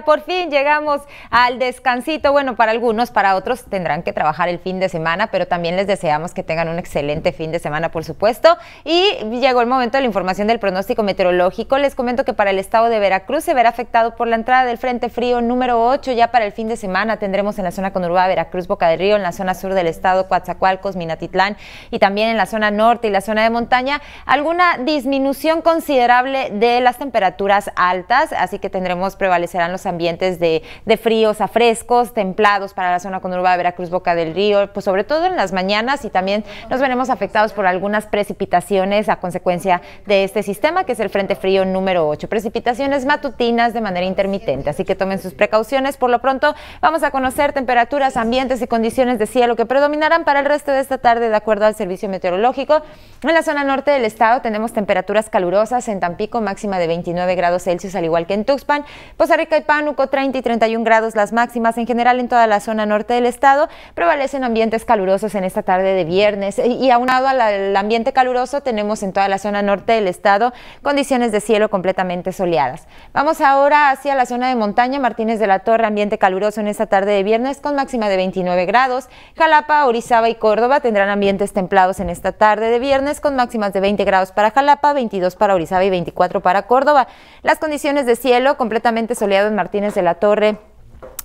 Por fin llegamos al descansito. Bueno, para algunos, para otros tendrán que trabajar el fin de semana, pero también les deseamos que tengan un excelente fin de semana, por supuesto. Y llegó el momento de la información del pronóstico meteorológico. Les comento que para el estado de Veracruz se verá afectado por la entrada del Frente Frío número 8. Ya para el fin de semana tendremos en la zona conurbada Veracruz, Boca del Río, en la zona sur del estado, Coatzacoalcos, Minatitlán y también en la zona norte y la zona de montaña, alguna disminución considerable de las temperaturas altas. Así que tendremos, prevalecerán los ambientes de, de fríos a frescos, templados para la zona conurbada de Veracruz, Boca del Río, pues sobre todo en las mañanas y también nos veremos afectados por algunas precipitaciones a consecuencia de este sistema que es el Frente Frío número 8. Precipitaciones matutinas de manera intermitente, así que tomen sus precauciones. Por lo pronto vamos a conocer temperaturas, ambientes y condiciones de cielo que predominarán para el resto de esta tarde de acuerdo al servicio meteorológico. En la zona norte del estado tenemos temperaturas calurosas en Tampico máxima de 29 grados Celsius al igual que en Tuxpan, Poza Rica y Pánuco 30 y 31 grados las máximas en general en toda la zona norte del estado. Prevalecen ambientes calurosos en esta tarde de viernes y aunado al ambiente caluroso tenemos en toda la zona norte del estado condiciones de cielo completamente soleadas. Vamos ahora hacia la zona de montaña Martínez de la Torre, ambiente caluroso en esta tarde de viernes con máxima de 29 grados. Jalapa, Orizaba y Córdoba tendrán ambientes templados en esta tarde de viernes con máximas de 20 grados para Jalapa, 22 para Orizaba y 24 para Córdoba. Las condiciones de cielo completamente soleadas Martínez de la Torre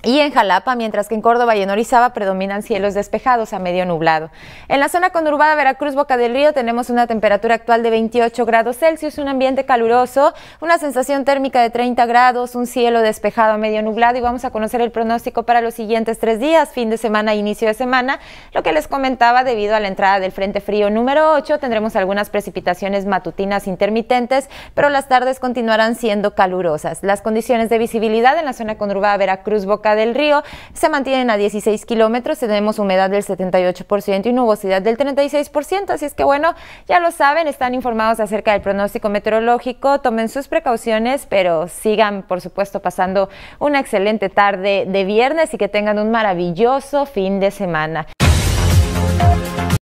y en Jalapa, mientras que en Córdoba y en Orizaba predominan cielos despejados a medio nublado. En la zona conurbada Veracruz Boca del Río tenemos una temperatura actual de 28 grados Celsius, un ambiente caluroso, una sensación térmica de 30 grados, un cielo despejado a medio nublado y vamos a conocer el pronóstico para los siguientes tres días, fin de semana e inicio de semana. Lo que les comentaba debido a la entrada del Frente Frío número 8 tendremos algunas precipitaciones matutinas intermitentes, pero las tardes continuarán siendo calurosas. Las condiciones de visibilidad en la zona conurbada Veracruz Boca del río, se mantienen a 16 kilómetros, tenemos humedad del 78% y nubosidad del 36%, así es que bueno, ya lo saben, están informados acerca del pronóstico meteorológico, tomen sus precauciones, pero sigan por supuesto pasando una excelente tarde de viernes y que tengan un maravilloso fin de semana.